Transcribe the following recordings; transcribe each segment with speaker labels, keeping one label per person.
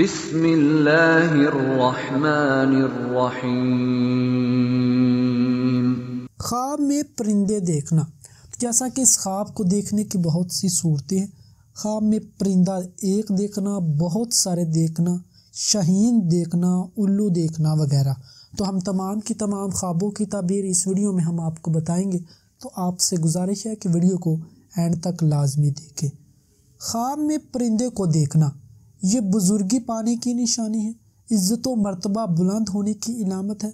Speaker 1: बिस्मिल्लाहिर्रहमानिर्रहीम ख्वाब में परिंदे देखना तो जैसा कि इस ख्वाब को देखने की बहुत सी सूरतें हैं ख्वाब में परिंदा एक देखना बहुत सारे देखना शहीन देखना उल्लू देखना वगैरह तो हम तमाम की तमाम ख्वाबों की तबीर इस वीडियो में हम आपको बताएंगे तो आपसे गुजारिश है कि वीडियो को एंड तक लाजमी देखें ख्वाब में परिंदे को देखना ये बुज़ुर्गी पाने की निशानी है इज़्ज़त मरतबा मर्तबा बुलंद होने की इलामत है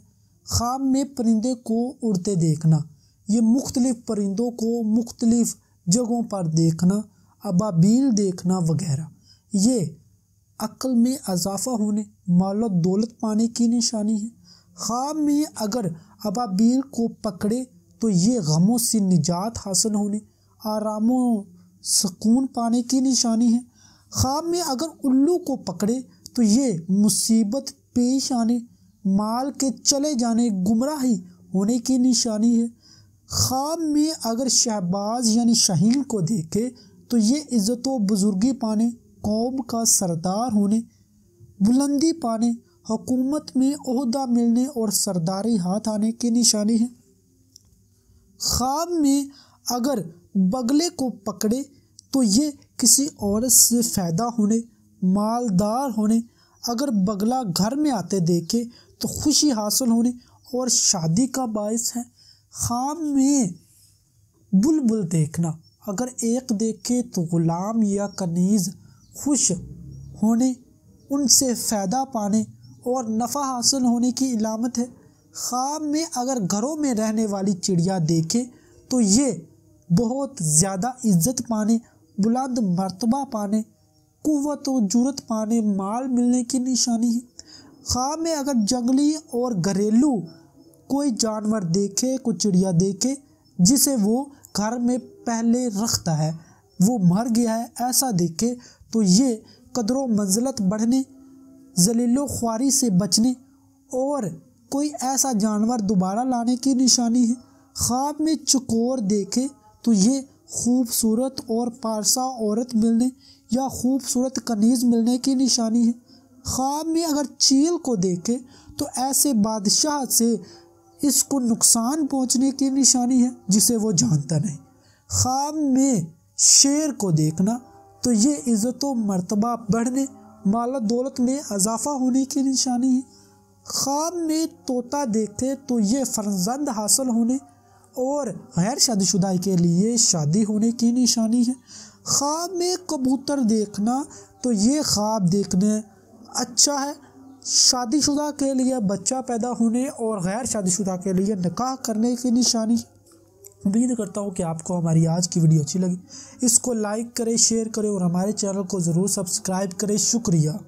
Speaker 1: ख़ाम में परिंदे को उड़ते देखना ये मुख्तलिफ़ परिंदों को मुख्तलिफ़ जगहों पर देखना अबाबील देखना वगैरह ये अक्ल में अजाफा होने माल दौलत पाने की निशानी है ख़्वाब में अगर अबाबील को पकड़े तो ये गमों से निजात हासिल होने आराम सुकून पाने की निशानी है ख्वाब में अगर उल्लू को पकड़े तो ये मुसीबत पेश आने माल के चले जाने गुमराही होने की निशानी है ख्वाब में अगर शहबाज यानी शहीन को देखे तो ये इज़्ज़त व बुज़ुर्गी पाने कौम का सरदार होने बुलंदी पाने हुकूमत में अहदा मिलने और सरदारी हाथ आने की निशानी है ख्वाब में अगर बगले को पकड़े तो ये किसी औरत से फ़ायदा होने मालदार होने अगर बगला घर में आते देखे तो खुशी हासिल होने और शादी का बायस है खाम में बुलबुल देखना अगर एक देखे तो ग़ुलाम या कनीज़ खुश होने उनसे फ़ायदा पाने और नफ़ा हासिल होने की इलामत है ख़्वाब में अगर घरों में रहने वाली चिड़िया देखे तो ये बहुत ज़्यादा इज़्ज़त पाने बुलंद मरतबा पाने कुत व जरूरत पाने माल मिलने की निशानी है ख्वाब में अगर जंगली और घरेलू कोई जानवर देखे कोई चिड़िया देखे जिसे वो घर में पहले रखता है वो मर गया है ऐसा देखे तो ये कदरों मंजिलत बढ़ने जलीलो ख्वारी से बचने और कोई ऐसा जानवर दोबारा लाने की निशानी है ख्वाब में चकोर देखे तो ये खूबसूरत और पारसा औरत मिलने या खूबसूरत कनीज़ मिलने की निशानी है ख्वाब में अगर चील को देखे तो ऐसे बादशाह से इसको नुकसान पहुंचने की निशानी है जिसे वो जानता नहीं ख्वाब में शेर को देखना तो ये इज़्ज़त मरतबा बढ़ने माल दौलत में अजाफा होने की निशानी है ख्वाब में तोता देखे तो ये फर्जंद हासिल होने और गैर शादीशुदा के लिए शादी होने की निशानी है ख्वाब में कबूतर देखना तो ये ख्वाब देखने अच्छा है शादीशुदा के लिए बच्चा पैदा होने और गैर शादीशुदा के लिए निकाह करने की निशानी है उम्मीद करता हूँ कि आपको हमारी आज की वीडियो अच्छी लगी इसको लाइक करें शेयर करें और हमारे चैनल को ज़रूर सब्सक्राइब करें शुक्रिया